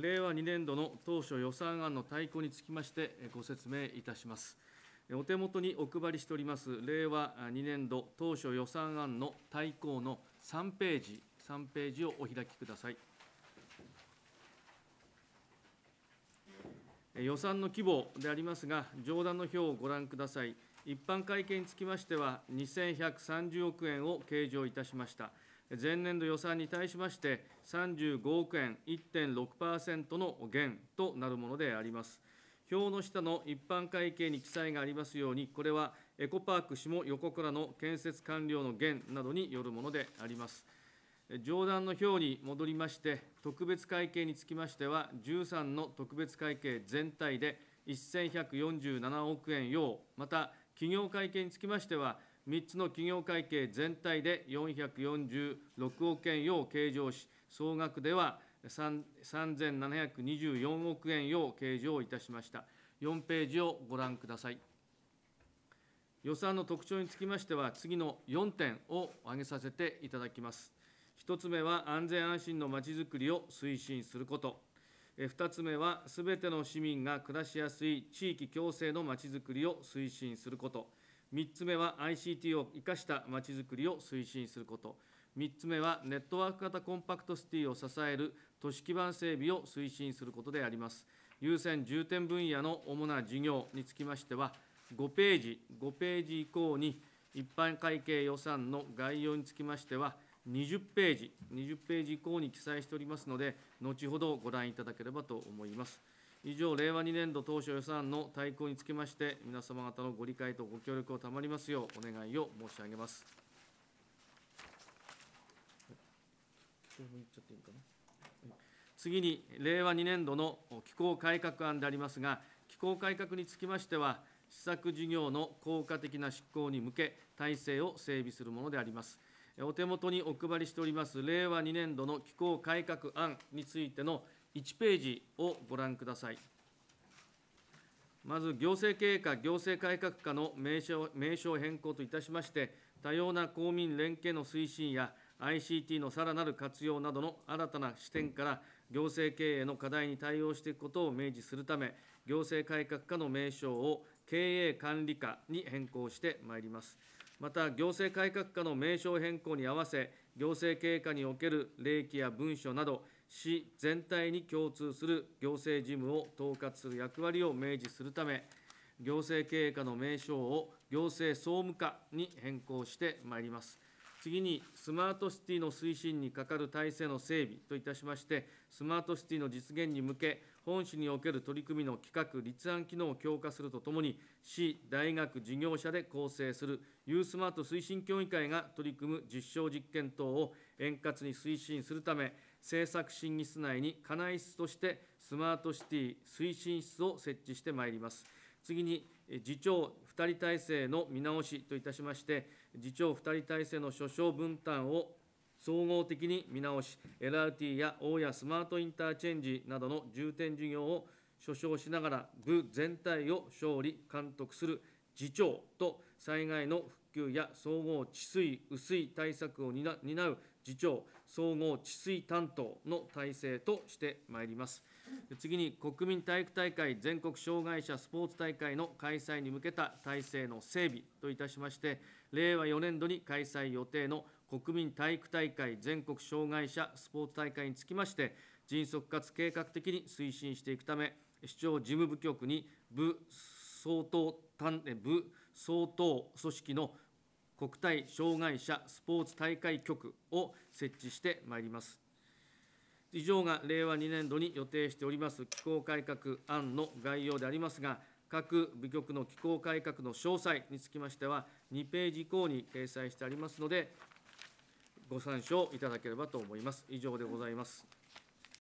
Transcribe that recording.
令和2年度の当初予算案の大綱につきまして、ご説明いたします。お手元にお配りしております、令和2年度当初予算案の大綱の3ページ、3ページをお開きください。予算の規模でありますが、上段の表をご覧ください。一般会計につきましては、2130億円を計上いたしました。前年度予算に対しまして、35億円1.6%の減となるものであります。表の下の一般会計に記載がありますように、これはエコパーク下横倉の建設完了の減などによるものであります。上段の表に戻りまして、特別会計につきましては、13の特別会計全体で1147億円要、また企業会計につきましては、3つの企業会計全体で446億円を計上し、総額では3724億円を計上いたしました。4ページをご覧ください。予算の特徴につきましては、次の4点を挙げさせていただきます。1つ目は安全安心のまちづくりを推進すること。2つ目は、すべての市民が暮らしやすい地域共生のまちづくりを推進すること、3つ目は ICT を生かしたまちづくりを推進すること、3つ目はネットワーク型コンパクトシティを支える都市基盤整備を推進することであります。優先重点分野の主な事業につきましては、5ページ、5ページ以降に、一般会計予算の概要につきましては、20ページ、20ページ以降に記載しておりますので、後ほどご覧いただければと思います。以上、令和2年度当初予算案の大綱につきまして、皆様方のご理解とご協力を賜りますようお願いを申し上げます。次に、令和2年度の機構改革案でありますが、機構改革につきましては、施策事業の効果的な執行に向け、体制を整備するものであります。お手元にお配りしております令和2年度の機構改革案についての1ページをご覧ください。まず行政経営課、行政改革課の名称名称変更といたしまして、多様な公民連携の推進や ICT のさらなる活用などの新たな視点から、行政経営の課題に対応していくことを明示するため、行政改革課の名称を経営管理課に変更してまいります。また行政改革課の名称変更に合わせ、行政経過における令気や文書など、市全体に共通する行政事務を統括する役割を明示するため、行政経過の名称を行政総務課に変更してまいります。次にスマートシティの推進にかかる体制の整備といたしまして、スマートシティの実現に向け、本市における取り組みの企画、立案機能を強化するとともに、市、大学、事業者で構成するユースマート推進協議会が取り組む実証実験等を円滑に推進するため、政策審議室内に課内室としてスマートシティ推進室を設置してまいります。次に次長2人体制の見直しといたしまして、次長2人体制の所掌分担を総合的に見直し、LRT や大谷スマートインターチェンジなどの重点事業を所掌しながら、部全体を勝利、監督する次長と災害の復給や総合治水・雨水対策を担う次長総合治水担当の体制としてまいります次に国民体育大会全国障害者スポーツ大会の開催に向けた体制の整備といたしまして令和4年度に開催予定の国民体育大会全国障害者スポーツ大会につきまして迅速かつ計画的に推進していくため市長事務部局に部総統部相当組織の国体障害者スポーツ大会局を設置してまいります。以上が令和2年度に予定しております機構改革案の概要でありますが、各部局の機構改革の詳細につきましては、2ページ以降に掲載してありますので、ご参照いただければと思います。以上でございます。